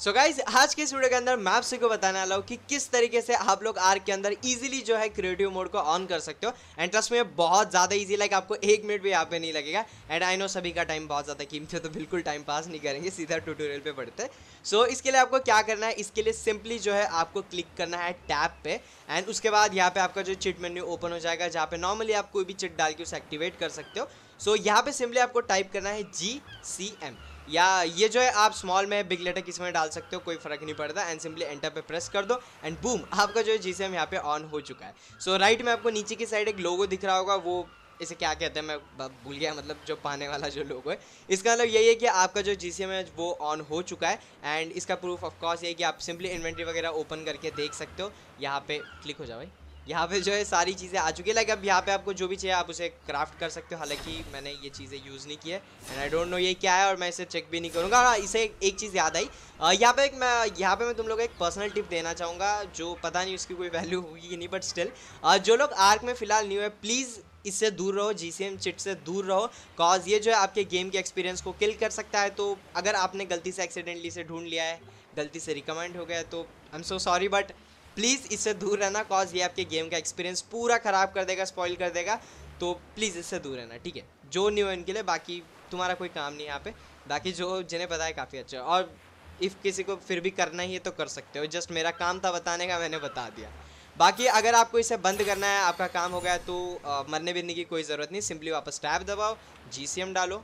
सो so guys आज के इस वीडियो के अंदर मैं आप को बताने वाला हूँ कि किस तरीके से आप लोग आर के अंदर इजीली जो है क्रिएटिव मोड को ऑन कर सकते हो एंड ट्रस्ट में बहुत ज़्यादा इजी लाइक आपको एक मिनट भी यहाँ पे नहीं लगेगा एंड आई नो सभी का टाइम बहुत ज़्यादा कीमती है तो बिल्कुल टाइम पास नहीं करेंगे सीधा ट्यूटोरियल पर पढ़ते सो so, इसके लिए आपको क्या करना है इसके लिए सिंपली जो है आपको क्लिक करना है टैप पे एंड उसके बाद यहाँ पे आपका जो चिट मेन्यू ओपन हो जाएगा जहाँ पर नॉर्मली आप कोई भी चिट डाल के उसे एक्टिवेट कर सकते हो सो so, यहाँ पे सिंपली आपको टाइप करना है जी सी एम या ये जो है आप स्मॉल में बिग लेटर किस में डाल सकते हो कोई फ़र्क नहीं पड़ता एंड सिंपली एंटर पे प्रेस कर दो एंड बूम आपका जो है जी सी यहाँ पे ऑन हो चुका है सो so, राइट right में आपको नीचे की साइड एक लोगो दिख रहा होगा वो इसे क्या कहते हैं मैं भूल गया मतलब जो पाने वाला जो लोग है इसका मतलब यही है कि आपका जो जी है वो ऑन हो चुका है एंड इसका प्रूफ ऑफकॉर्स ये कि आप सिंपली इन्वेंट्री वगैरह ओपन करके देख सकते हो यहाँ पे क्लिक हो जाओ भाई यहाँ पे जो है सारी चीज़ें आ चुकी है लाइक अब यहाँ पे आपको जो भी चाहिए आप उसे क्राफ्ट कर सकते हो हालांकि मैंने ये चीज़ें यूज़ नहीं की है एंड आई डोंट नो ये क्या है और मैं इसे चेक भी नहीं करूँगा हाँ, इसे एक चीज़ याद आई यहाँ पे एक मैं यहाँ पे मैं तुम लोग एक पर्सनल टिप देना चाहूँगा जो पता नहीं उसकी कोई वैल्यू होगी कि नहीं बट स्टिल जो लोग आर्क में फिलहाल न्यू है प्लीज़ इससे दूर रहो जी सी एम चिट से दूर रहो कॉज ये जो है आपके गेम के एक्सपीरियंस को किल कर सकता है तो अगर आपने गलती से एक्सीडेंटली से ढूंढ लिया है गलती से रिकमेंड हो गया तो I am so sorry but please इससे दूर रहना कॉज ये आपके गेम का एक्सपीरियंस पूरा ख़राब कर देगा स्पॉइल कर देगा तो प्लीज़ इससे दूर रहना ठीक है जो न्यू है इनके लिए बाकी तुम्हारा कोई काम नहीं यहाँ पे बाकी जो जिन्हें पता है काफ़ी अच्छा और इफ़ किसी को फिर भी करना ही है तो कर सकते हो जस्ट मेरा काम था बताने का मैंने बता दिया बाकी अगर आपको इसे बंद करना है आपका काम हो गया तो आ, मरने बिरने की कोई ज़रूरत नहीं सिंपली वापस टैब दबाओ जी डालो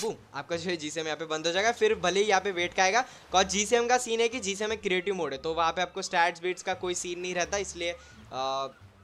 बूम आपका जो है जी यहाँ पे बंद हो जाएगा फिर भले ही यहाँ पे वेट का आएगा और जी का सीन है कि जी में क्रिएटिव मोड है तो वहाँ पे आपको स्टैट्स बीट्स का कोई सीन नहीं रहता इसलिए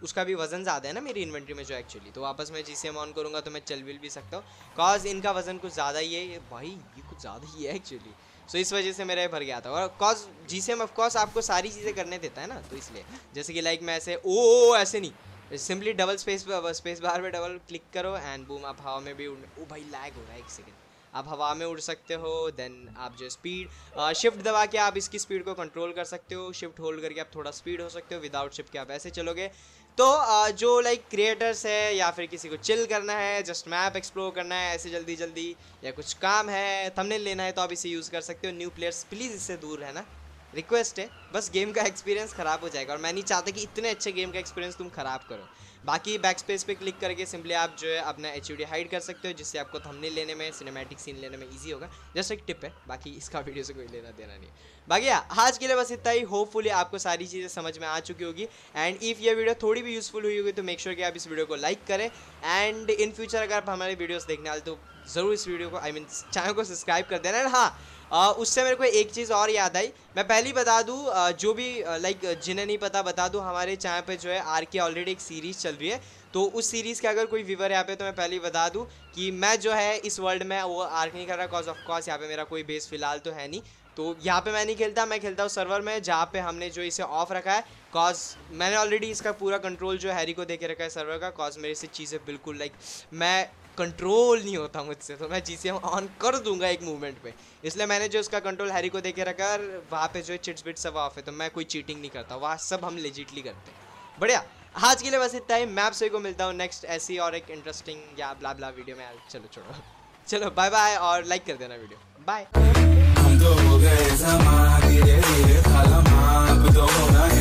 उसका भी वजन ज़्यादा है ना मेरी इन्वेंट्री में जो एक्चुअली तो वापस मैं जी ऑन करूँगा तो मैं चल बिल भी सकता हूँ कॉज इनका वजन कुछ ज़्यादा ही है भाई ये कुछ ज़्यादा ही है एक्चुअली सो so, इस वजह से मेरा भर गया था और कॉज जी सेम ऑफकोर्स आपको सारी चीज़ें करने देता है ना तो इसलिए जैसे कि लाइक मैं ऐसे ओ ऐसे नहीं simply double space space bar में डबल क्लिक करो एंड बूम आप हवा में भी उड़ ओ भाई लैग हो रहा है एक सेकेंड आप हवा में उड़ सकते हो देन आप जो स्पीड शिफ्ट uh, दबा के आप इसकी स्पीड को कंट्रोल कर सकते हो शिफ्ट होल्ड करके आप थोड़ा स्पीड हो सकते हो विदाउट शिफ्ट के आप ऐसे चलोगे तो आ, uh, जो लाइक क्रिएटर्स है या फिर किसी को चिल करना है जस्ट मैप एक्सप्लोर करना है ऐसे जल्दी जल्दी या कुछ काम है थंबनेल लेना है तो आप इसे यूज़ कर सकते हो न्यू प्लेयर्स प्लीज़ इससे दूर रहना रिक्वेस्ट है बस गेम का एक्सपीरियंस ख़राब हो जाएगा और मैं नहीं चाहता कि इतने अच्छे गेम का एक्सपीरियंस तुम ख़राब करो बाकी बैक स्पेस पे क्लिक करके सिंपली आप जो है अपना एच हाइड कर सकते हो जिससे आपको थमने लेने में सिनेमैटिक सीन लेने में ईजी होगा जस्ट एक टिप है बाकी इसका वीडियो से कोई लेना देना नहीं बाकी हाँ, आज के लिए बस इतना ही होपफुली आपको सारी चीज़ें समझ में आ चुकी होगी एंड इफ़ ये वीडियो थोड़ी भी यूज़फुल हुई होगी तो मेक श्योर sure कि आप इस वीडियो को लाइक करें एंड इन फ्यूचर अगर आप हमारे वीडियोज़ देखने वाले तो ज़रूर इस वीडियो को I I mean mean, channel को सब्सक्राइब कर देना एंड हाँ आ, उससे मेरे को एक चीज़ और याद आई मैं पहले ही बता दूँ जो भी लाइक जिन्हें नहीं पता बता दूँ हमारे चैनल पे जो है आर के ऑलरेडी एक सीरीज़ चल रही है तो उस सीरीज़ का अगर कोई व्यूवर यहाँ पे तो मैं पहले ही बता दूँ कि मैं जो है इस वर्ल्ड में वो आर नहीं कर रहा कॉज ऑफ कॉर्स यहाँ पर मेरा कोई बेस फिलहाल तो है नहीं तो यहाँ पे मैं नहीं खेलता मैं खेलता हूँ सर्वर में जहाँ पे हमने जो इसे ऑफ रखा है कॉज मैंने ऑलरेडी इसका पूरा कंट्रोल जो हैरी को दे के रखा है सर्वर का कॉज मेरे से चीज़ें बिल्कुल लाइक मैं कंट्रोल नहीं होता मुझसे तो मैं जी सी ऑन कर दूंगा एक मूवमेंट पे इसलिए मैंने जो उसका कंट्रोल हैरी को दे के रखा और वहाँ पे जो चिट्स बिट्स सब ऑफ है तो मैं कोई चीटिंग नहीं करता वहाँ सब हम लेजिटली करते हैं बढ़िया आज के लिए बस इतना ही मैं आपसे को मिलता हूँ नेक्स्ट ऐसी और एक इंटरेस्टिंग या ब्ला ब्ला वीडियो में चलो छोड़ो चलो बाय बाय और लाइक कर देना वीडियो बाय